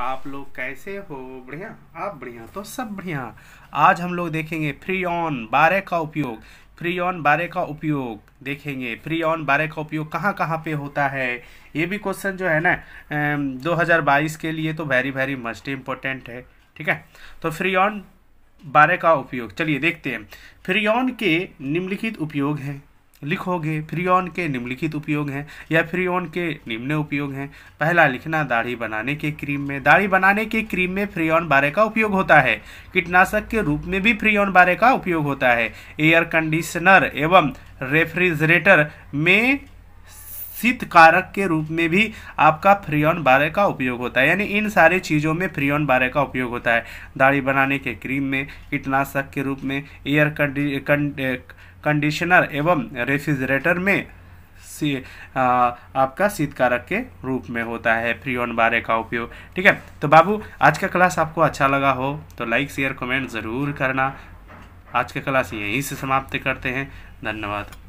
आप लोग कैसे हो बढ़िया आप बढ़िया तो सब बढ़िया आज हम लोग देखेंगे फ्री ऑन बारह का उपयोग फ्री ऑन बारह का उपयोग देखेंगे फ्री ऑन बारह का उपयोग कहाँ कहाँ पे होता है ये भी क्वेश्चन जो है ना 2022 के लिए तो वेरी वेरी मस्ट इम्पोर्टेंट है ठीक है तो फ्री ऑन बारह का उपयोग चलिए देखते हैं फ्री ऑन के निम्नलिखित उपयोग हैं लिखोगे फ्रियोन के निम्नलिखित उपयोग हैं या फ्रियोन के निम्न उपयोग हैं पहला लिखना दाढ़ी बनाने के क्रीम में दाढ़ी बनाने के क्रीम में फ्रियोन बारे का उपयोग होता है कीटनाशक के रूप में भी फ्रियोन बारे का उपयोग होता है एयर कंडीशनर एवं रेफ्रिजरेटर में शीत कारक के रूप में भी आपका फ्रियन बारे का उपयोग होता है यानी इन सारे चीज़ों में फ्रियन बारे का उपयोग होता है दाढ़ी बनाने के क्रीम में कीटनाशक के रूप में एयर कंडी, कंडीशनर एवं रेफ्रिजरेटर में सी आ, आपका शीत कारक के रूप में होता है फ्रियन बारे का उपयोग ठीक है तो बाबू आज का क्लास आपको अच्छा लगा हो तो लाइक शेयर कमेंट ज़रूर करना आज का क्लास यहीं से समाप्त करते हैं धन्यवाद